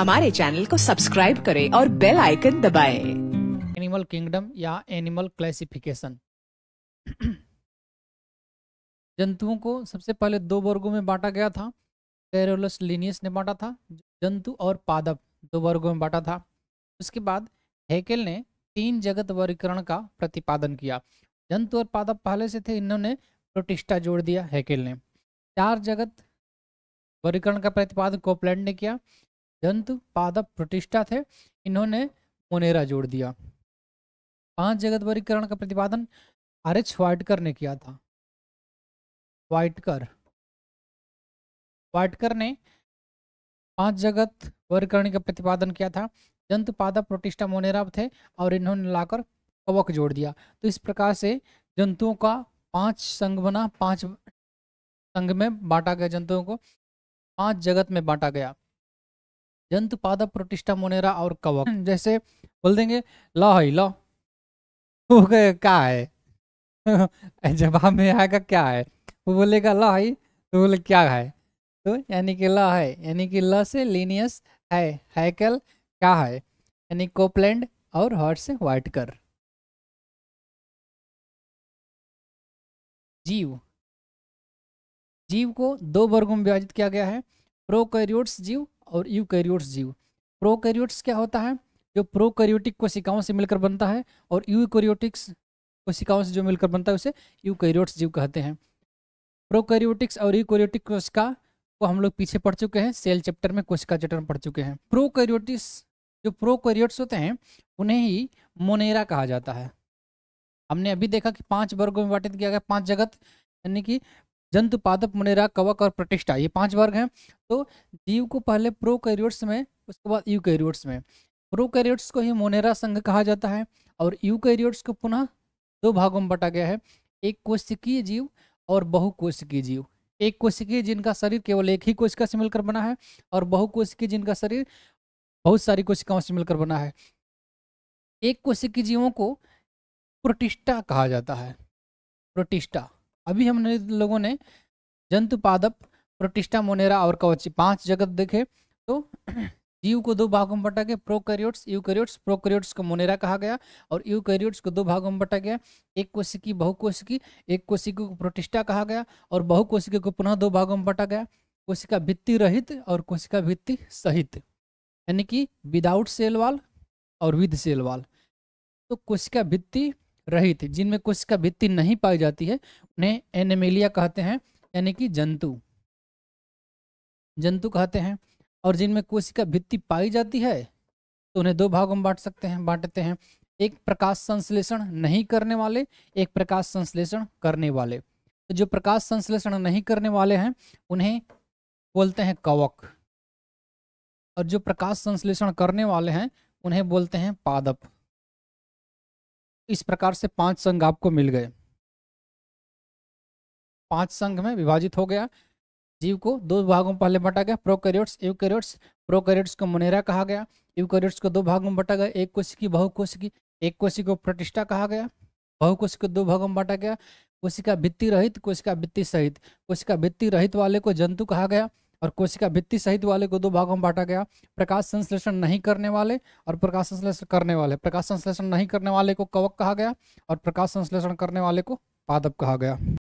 हमारे चैनल को सब्सक्राइब करें और बेल आइकन दबाएं। एनिमल किंगडम या एनिमल क्लासिफिकेशन जंतुओं को सबसे पहले दो वर्गों में बांटा गया था पेरोलस लिनियस ने बांटा था जंतु और पादप दो वर्गों में बांटा था उसके बाद हेकेल ने तीन जगत वर्गीकरण का प्रतिपादन किया जंतु और पादप पहले से थे इन्होंने प्रोटिस्टा जोड़ दिया हेकेल ने चार जगत वर्गीकरण का प्रतिपादन कोपलैंड ने किया जंत पादप प्रतिष्ठा थे इन्होंने मोनेरा जोड़ दिया पांच जगत वर्गीकरण का प्रतिपादन आर एच वाइटकर ने किया था वाइटकर वाइटकर ने पांच जगत वर्गीकरण का प्रतिपादन किया था जंतु पादप प्रतिष्ठा मोनेरा थे और इन्होंने लाकर कवक जोड़ दिया तो इस प्रकार से जंतुओं का पांच संघ बना पांच संघ में बांटा गया जंतुओं को पांच जगत में बांटा गया जंतु पाद प्रतिष्ठा मोनेरा और कवक हम्म। जैसे बोल देंगे ल है ल क्या है जवाब में आएगा क्या है वो बोलेगा ल है तो बोले क्या है तो यानी कि ल है यानी कि ल से लीनियस है हैकल क्या है यानी कोपलैंड और हॉट से कर जीव जीव को दो वर्गों में विभाजित किया गया है प्रोकैरियोट्स जीव और यूकैरियोट्स जीव प्रोकैरियोट्स क्या होता है जो प्रोकैरियोटिक कोशिकाओं से मिलकर बनता है और यूकैरियोटिक्स कोशिकाओं से जो मिलकर बनता है उसे यूकैरियोट्स जीव कहते हैं प्रोकैरियोटिक्स और यूकैरियोटिक कोशिका को हम लोग पीछे पढ़ चुके हैं सेल चैप्टर में कोशिका चैप्टर पढ़ चुके हैं प्रोकैरियोटिक्स जो प्रोकैरियोट्स होते हैं उन्हें ही मोनेरा कहा जाता है हमने अभी देखा कि पांच वर्गों में वाटित किया गया पांच जगत यानी कि जंतु पादप मुनेरा कवक और प्रतिष्ठा ये पांच वर्ग हैं तो जीव को पहले प्रो कैरियोट्स में उसके बाद यू कैरियोट्स में प्रो कैरियोट्स को ही मोनेरा संघ कहा जाता है और यू कैरियोट्स को पुनः दो भागों में बांटा गया है एक कोशिकीय जीव और बहुकोशिकीय जीव एक कोशिकीय जिनका शरीर केवल एक ही कोशिका से मिलकर बना है और बहुकोशिकीय जिनका शरीर बहुत सारी कोशिकाओं से मिलकर बना है एक कोशिकीय जीवों को प्रोटिष्ठा कहा जाता है प्रोटिष्ठा अभी हम लोगों ने जंतु पादप प्रोटिस्टा मोनेरा और कवची पांच जगत देखे तो जीव को दो भागों में बटा गया प्रोकैरियोट्स यूकैरियोट्स प्रोकैरियोट्स को मोनेरा कहा गया और यूकैरियोट्स को दो भागों में बटा गया एक कोशिकी बहुकोशिकी एक कोशिकी को प्रोटिस्टा कहा गया और बहुकोशिकी को पुनः दो भागों में बटा गया कोशिका भित्ति रहित और कोशिका भित्ति सहित यानी कि विदाउट सेल वाल और विद सेल वाल तो कोशिका भित्ति रहित जिनमें कोशिका भित्ति नहीं पाई जाती है उन्हें एनेमेलिया कहते हैं यानी कि जंतु जंतु कहते हैं और जिनमें कोशिका भित्ति पाई जाती है तो उन्हें दो भागों में बांट सकते हैं बांटते हैं एक प्रकाश संश्लेषण नहीं करने वाले एक प्रकाश संश्लेषण करने वाले तो जो प्रकाश संश्लेषण नहीं करने वाले हैं उन्हें बोलते हैं कवक और जो प्रकाश संश्लेषण करने वाले हैं उन्हें बोलते हैं पादप इस प्रकार से पांच संघ आपको मिल गए पांच संघ में विभाजित हो गया जीव को दो भागों में पहले बांटा गया प्रोकैरियोट्स यूकैरियोट्स प्रोकैरियोट्स को मोनेरा कहा गया यूकैरियोट्स को दो भागों में बांटा गया एक कोशिकी बहुकोशिकी एक कोशिकी को प्रतिष्ठा कहा गया बहुकोशिकी को दो भागों में बांटा गया कोशिका भित्ति रहित कोशिका भित्ति सहित कोशिका भित्ति रहित वाले को जंतु कहा गया और कोशिका भित्ति सहित वाले को दो भागों में बांटा गया प्रकाश संश्लेषण नहीं करने वाले और प्रकाश संश्लेषण करने वाले प्रकाश संश्लेषण नहीं करने वाले को कवक कहा गया और प्रकाश संश्लेषण करने वाले को पादप कहा गया